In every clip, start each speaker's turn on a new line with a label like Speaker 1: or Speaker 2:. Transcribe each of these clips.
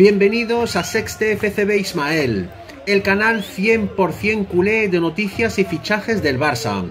Speaker 1: Bienvenidos a Sexte FCB Ismael, el canal 100% culé de noticias y fichajes del Barça.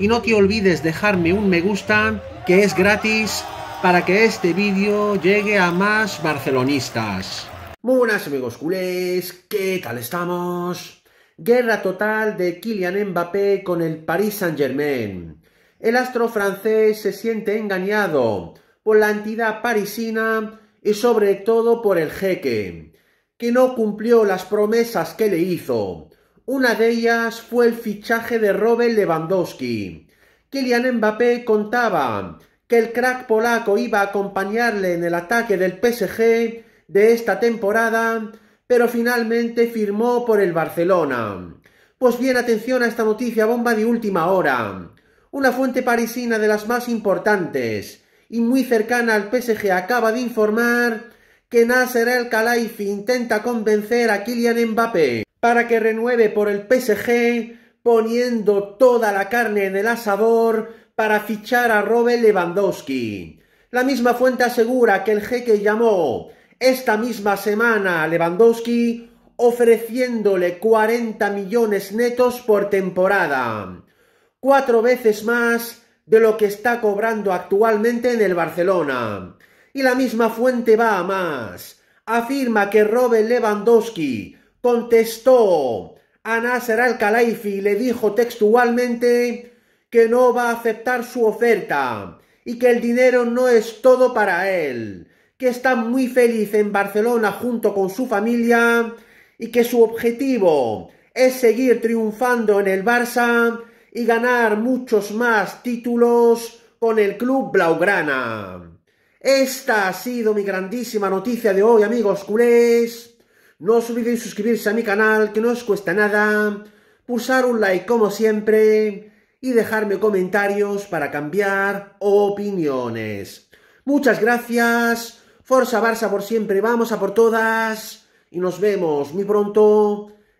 Speaker 1: Y no te olvides dejarme un me gusta, que es gratis, para que este vídeo llegue a más barcelonistas. Muy buenas amigos culés, ¿qué tal estamos? Guerra total de Kylian Mbappé con el Paris Saint-Germain. El astro francés se siente engañado por la entidad parisina y sobre todo por el jeque, que no cumplió las promesas que le hizo. Una de ellas fue el fichaje de Robert Lewandowski. Kylian Mbappé contaba que el crack polaco iba a acompañarle en el ataque del PSG de esta temporada, pero finalmente firmó por el Barcelona. Pues bien, atención a esta noticia bomba de última hora. Una fuente parisina de las más importantes y muy cercana al PSG acaba de informar que Nasser El Khelaifi intenta convencer a Kylian Mbappé para que renueve por el PSG poniendo toda la carne en el asador para fichar a Robert Lewandowski. La misma fuente asegura que el jeque llamó esta misma semana a Lewandowski ofreciéndole 40 millones netos por temporada. Cuatro veces más de lo que está cobrando actualmente en el Barcelona. Y la misma fuente va a más. Afirma que Robert Lewandowski contestó a Nasser Al-Khelaifi y le dijo textualmente que no va a aceptar su oferta y que el dinero no es todo para él, que está muy feliz en Barcelona junto con su familia y que su objetivo es seguir triunfando en el Barça y ganar muchos más títulos con el club Blaugrana. Esta ha sido mi grandísima noticia de hoy, amigos culés. No os olvidéis suscribirse a mi canal, que no os cuesta nada. Pulsar un like como siempre y dejarme comentarios para cambiar opiniones. Muchas gracias. Forza Barça por siempre, vamos a por todas y nos vemos muy pronto